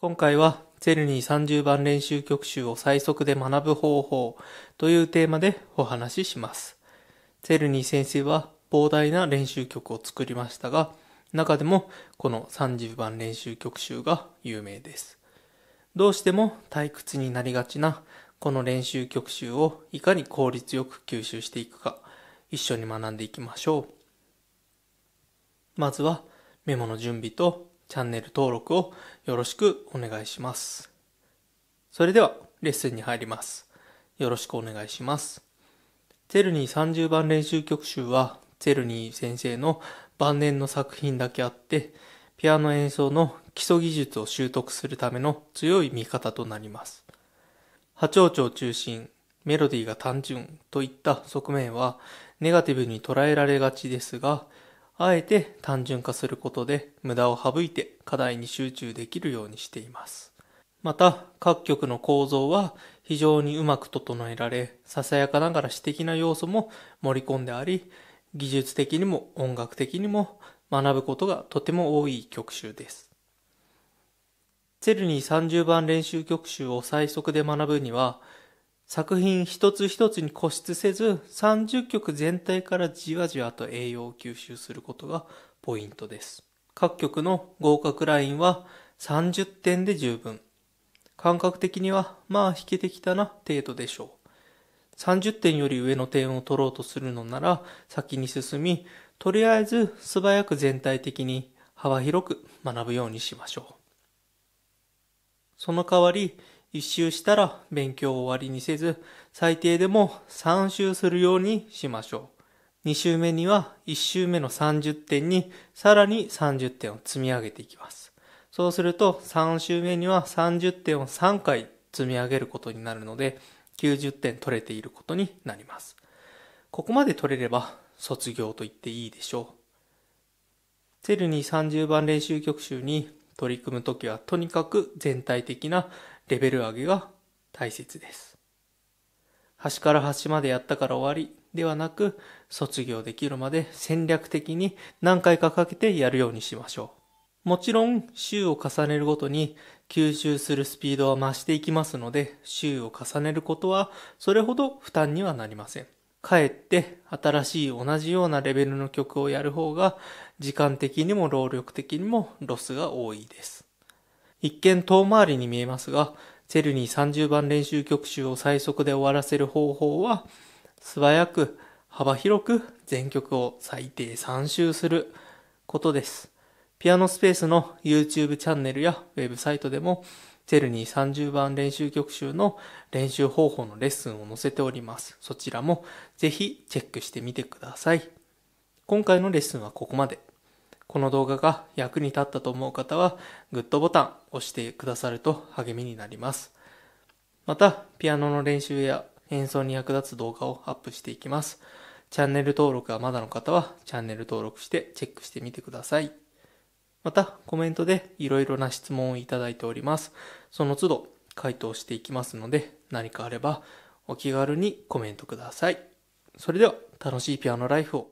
今回はゼルニー30番練習曲集を最速で学ぶ方法というテーマでお話しします。ゼルニー先生は膨大な練習曲を作りましたが、中でもこの30番練習曲集が有名です。どうしても退屈になりがちなこの練習曲集をいかに効率よく吸収していくか一緒に学んでいきましょう。まずはメモの準備とチャンネル登録をよろしくお願いします。それでは、レッスンに入ります。よろしくお願いします。ゼルニー30番練習曲集は、ゼルニー先生の晩年の作品だけあって、ピアノ演奏の基礎技術を習得するための強い見方となります。波長長中心、メロディーが単純といった側面はネガティブに捉えられがちですが、あえて単純化することで無駄を省いて課題に集中できるようにしています。また、各局の構造は非常にうまく整えられ、ささやかながら詩的な要素も盛り込んであり、技術的にも音楽的にも学ぶことがとても多い曲集です。チェルニー30番練習曲集を最速で学ぶには、作品一つ一つに固執せず30曲全体からじわじわと栄養を吸収することがポイントです。各曲の合格ラインは30点で十分。感覚的にはまあ弾けてきたな程度でしょう。30点より上の点を取ろうとするのなら先に進み、とりあえず素早く全体的に幅広く学ぶようにしましょう。その代わり、一周したら勉強を終わりにせず、最低でも3周するようにしましょう。2周目には1周目の30点にさらに30点を積み上げていきます。そうすると3周目には30点を3回積み上げることになるので、90点取れていることになります。ここまで取れれば卒業と言っていいでしょう。セルに30番練習曲集に取り組むときはとにかく全体的なレベル上げが大切です。端から端までやったから終わりではなく、卒業できるまで戦略的に何回かかけてやるようにしましょう。もちろん、週を重ねるごとに吸収するスピードは増していきますので、週を重ねることはそれほど負担にはなりません。かえって新しい同じようなレベルの曲をやる方が時間的にも労力的にもロスが多いです。一見遠回りに見えますが、チェルニー30番練習曲集を最速で終わらせる方法は、素早く、幅広く全曲を最低3周することです。ピアノスペースの YouTube チャンネルやウェブサイトでも、チェルニー30番練習曲集の練習方法のレッスンを載せております。そちらもぜひチェックしてみてください。今回のレッスンはここまで。この動画が役に立ったと思う方は、グッドボタン押してくださると励みになります。また、ピアノの練習や演奏に役立つ動画をアップしていきます。チャンネル登録がまだの方は、チャンネル登録してチェックしてみてください。また、コメントで色々な質問をいただいております。その都度回答していきますので、何かあればお気軽にコメントください。それでは、楽しいピアノライフを。